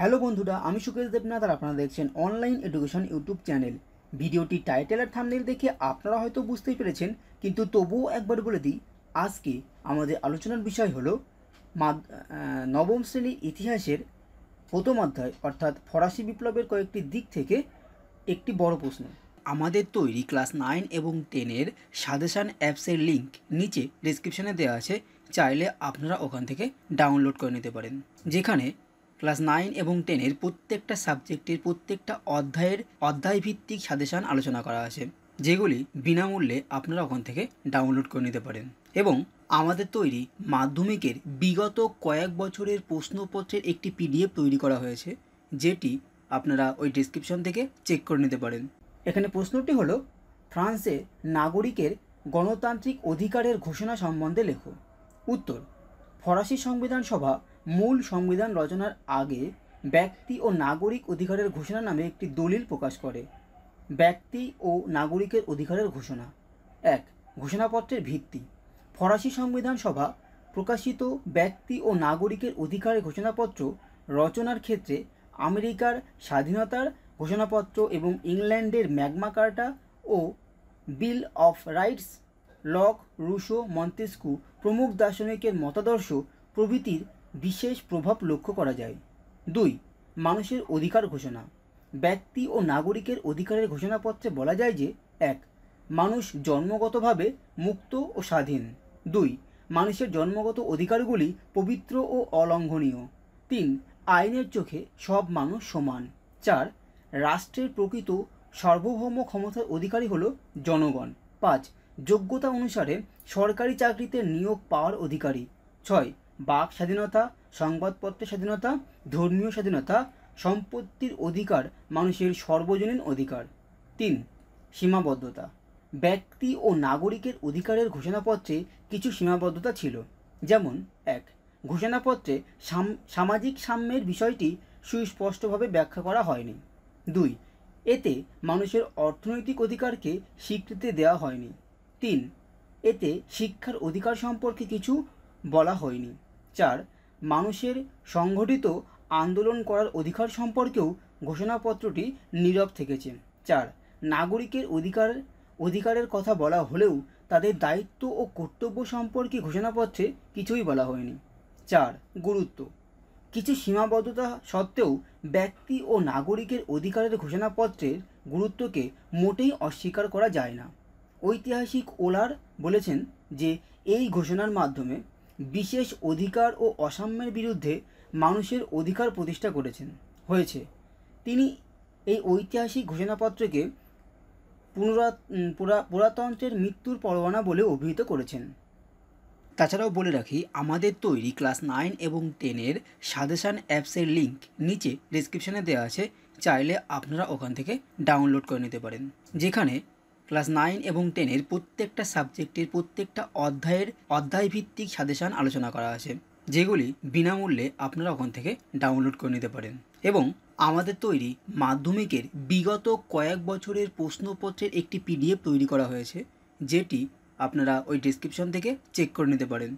hello বন্ধুরা আমি সুকেশ দেবনাথ আর আপনারা দেখছেন অনলাইন এডুকেশন ইউটিউব চ্যানেল ভিডিওটি টাইটেল আর থামনেল দেখে আপনারা হয়তো বুঝতেই পেরেছেন কিন্তু তবুও একবার বলে দিই আজকে আমাদের আলোচনার বিষয় হলো নবম শ্রেণীর ইতিহাসের প্রথম অধ্যায় অর্থাৎ ফরাসি বিপ্লবের কয়েকটি দিক থেকে একটি বড় প্রশ্ন আমাদের তৈরি ক্লাস নাইন এবং টেনের সাদেশান অ্যাপসের লিঙ্ক নিচে ডিসক্রিপশানে দেওয়া আছে চাইলে আপনারা ওখান থেকে ডাউনলোড করে নিতে পারেন যেখানে ক্লাস নাইন এবং টেনের প্রত্যেকটা সাবজেক্টের প্রত্যেকটা অধ্যায়ের অধ্যায়ভিত্তিক সাজেশান আলোচনা করা আছে যেগুলি বিনামূল্যে আপনারা ওখান থেকে ডাউনলোড করে নিতে পারেন এবং আমাদের তৈরি মাধ্যমিকের বিগত কয়েক বছরের প্রশ্নপত্রের একটি পিডিএফ তৈরি করা হয়েছে যেটি আপনারা ওই ডিসক্রিপশন থেকে চেক করে নিতে পারেন এখানে প্রশ্নটি হলো ফ্রান্সে নাগরিকের গণতান্ত্রিক অধিকারের ঘোষণা সম্বন্ধে লেখো উত্তর ফরাসি সংবিধান সভা মূল সংবিধান রচনার আগে ব্যক্তি ও নাগরিক অধিকারের ঘোষণা নামে একটি দলিল প্রকাশ করে ব্যক্তি ও নাগরিকের অধিকারের ঘোষণা এক ঘোষণাপত্রের ভিত্তি ফরাসি সংবিধান সভা প্রকাশিত ব্যক্তি ও নাগরিকের অধিকারের ঘোষণাপত্র রচনার ক্ষেত্রে আমেরিকার স্বাধীনতার ঘোষণাপত্র এবং ইংল্যান্ডের ম্যাগমা কার্টা ও Bill of Rights Locke Rousseau Montesquieu প্রমুখ দার্শনিকের মতাদর্শ প্রভৃতির বিশেষ প্রভাব লক্ষ্য করা যায় দুই মানুষের অধিকার ঘোষণা ব্যক্তি ও নাগরিকের অধিকারের ঘোষণাপত্রে বলা যায় যে এক মানুষ জন্মগতভাবে মুক্ত ও স্বাধীন দুই মানুষের জন্মগত অধিকারগুলি পবিত্র ও অলঙ্ঘনীয় তিন আইনের চোখে সব মানুষ সমান চার রাষ্ট্রের প্রকৃত সার্বভৌম ক্ষমতার অধিকারী হল জনগণ পাঁচ যোগ্যতা অনুসারে সরকারি চাকরিতে নিয়োগ পাওয়ার অধিকারী ছয় বাক স্বাধীনতা সংবাদপত্রের স্বাধীনতা ধর্মীয় স্বাধীনতা সম্পত্তির অধিকার মানুষের সর্বজনীন অধিকার তিন সীমাবদ্ধতা ব্যক্তি ও নাগরিকের অধিকারের ঘোষণাপত্রে কিছু সীমাবদ্ধতা ছিল যেমন এক ঘোষণাপত্রে সামাজিক সাম্যের বিষয়টি সুস্পষ্টভাবে ব্যাখ্যা করা হয়নি দুই এতে মানুষের অর্থনৈতিক অধিকারকে স্বীকৃতি দেওয়া হয়নি তিন এতে শিক্ষার অধিকার সম্পর্কে কিছু বলা হয়নি চার মানুষের সংগঠিত আন্দোলন করার অধিকার সম্পর্কেও ঘোষণাপত্রটি নীরব থেকেছে চার নাগরিকের অধিকার অধিকারের কথা বলা হলেও তাদের দায়িত্ব ও কর্তব্য সম্পর্কে ঘোষণাপত্রে কিছুই বলা হয়নি চার গুরুত্ব কিছু সীমাবদ্ধতা সত্ত্বেও ব্যক্তি ও নাগরিকের অধিকারের ঘোষণাপত্রের গুরুত্বকে মোটেই অস্বীকার করা যায় না ঐতিহাসিক ওলার বলেছেন যে এই ঘোষণার মাধ্যমে বিশেষ অধিকার ও অসাম্যের বিরুদ্ধে মানুষের অধিকার প্রতিষ্ঠা করেছেন হয়েছে তিনি এই ঐতিহাসিক ঘোষণাপত্রকে পুরা পুরাতন্ত্রের মৃত্যুর পরোয়ানা বলে অভিহিত করেছেন তাছাড়াও বলে রাখি আমাদের তৈরি ক্লাস নাইন এবং টেনের সাজেশান অ্যাপসের লিঙ্ক নিচে ডিসক্রিপশানে দেওয়া আছে চাইলে আপনারা ওখান থেকে ডাউনলোড করে নিতে পারেন যেখানে ক্লাস নাইন এবং টেনের প্রত্যেকটা সাবজেক্টের প্রত্যেকটা অধ্যায়ের অধ্যায়ভিত্তিক সাজেশান আলোচনা করা আছে যেগুলি বিনামূল্যে আপনারা ওখান থেকে ডাউনলোড করে নিতে পারেন এবং আমাদের তৈরি মাধ্যমিকের বিগত কয়েক বছরের প্রশ্নপত্রের একটি পিডিএফ তৈরি করা হয়েছে যেটি আপনারা ওই ডিসক্রিপশন থেকে চেক করে নিতে পারেন